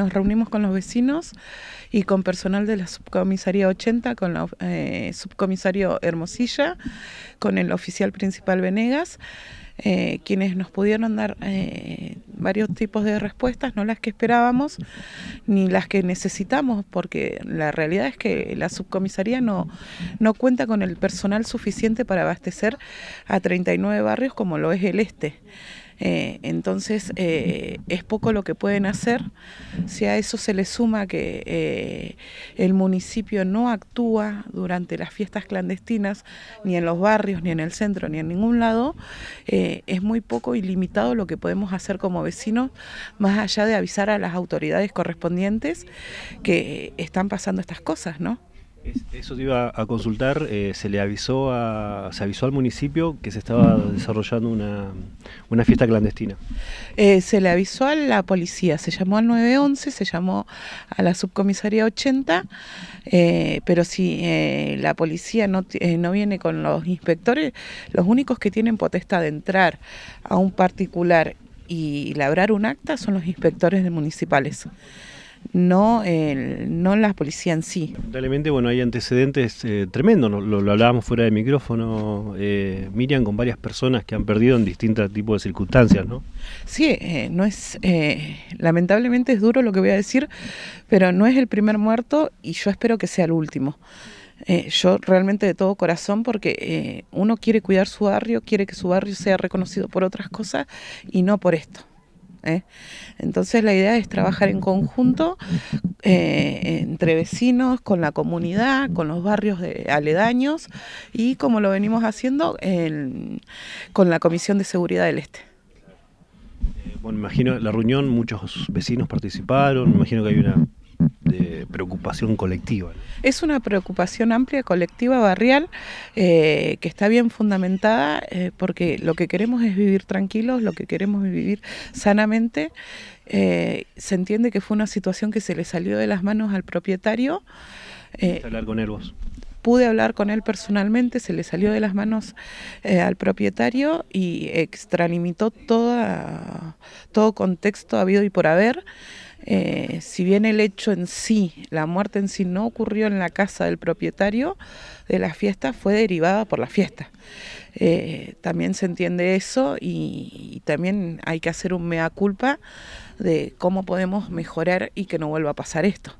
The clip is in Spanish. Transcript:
nos reunimos con los vecinos y con personal de la subcomisaría 80, con el eh, subcomisario Hermosilla, con el oficial principal Venegas, eh, quienes nos pudieron dar eh, varios tipos de respuestas, no las que esperábamos ni las que necesitamos, porque la realidad es que la subcomisaría no, no cuenta con el personal suficiente para abastecer a 39 barrios como lo es el este. Eh, entonces eh, es poco lo que pueden hacer. Si a eso se le suma que eh, el municipio no actúa durante las fiestas clandestinas, ni en los barrios, ni en el centro, ni en ningún lado, es muy poco y limitado lo que podemos hacer como vecinos, más allá de avisar a las autoridades correspondientes que están pasando estas cosas, ¿no? Eso te iba a consultar, eh, se le avisó a, se avisó al municipio que se estaba desarrollando una, fiesta clandestina. Eh, se le avisó a la policía, se llamó al 911, se llamó a la subcomisaría 80, eh, pero si la policía no, no viene con los inspectores, los únicos que tienen potestad de entrar a un particular y labrar un acta son los inspectores municipales no, no la policía en sí. Lamentablemente, bueno, hay antecedentes eh, tremendos, lo, hablábamos fuera de micrófono, eh, Miriam, con varias personas que han perdido en distintos tipos de circunstancias, ¿no? Sí, eh, no es, lamentablemente es duro lo que voy a decir, pero no es el primer muerto y yo espero que sea el último. yo realmente de todo corazón porque uno quiere cuidar su barrio, quiere que su barrio sea reconocido por otras cosas y no por esto. ¿eh? Entonces la idea es trabajar en conjunto eh, entre vecinos, con la comunidad, con los barrios de, aledaños y como lo venimos haciendo con la Comisión de Seguridad del Este. Eh, bueno, imagino la reunión, muchos vecinos participaron, imagino que hay una de preocupación colectiva. Es una preocupación amplia, colectiva, barrial, eh, que está bien fundamentada eh, porque lo que queremos es vivir tranquilos, lo que queremos es vivir sanamente. Eh, se entiende que fue una situación que se le salió de las manos al propietario. hablar con nervios Pude hablar con él personalmente, se le salió de las manos eh, al propietario y extralimitó todo contexto habido y por haber. Eh, si bien el hecho en sí, la muerte en sí no ocurrió en la casa del propietario de la fiesta, fue derivada por la fiesta. Eh, también se entiende eso y, y, también hay que hacer un mea culpa de cómo podemos mejorar y que no vuelva a pasar esto.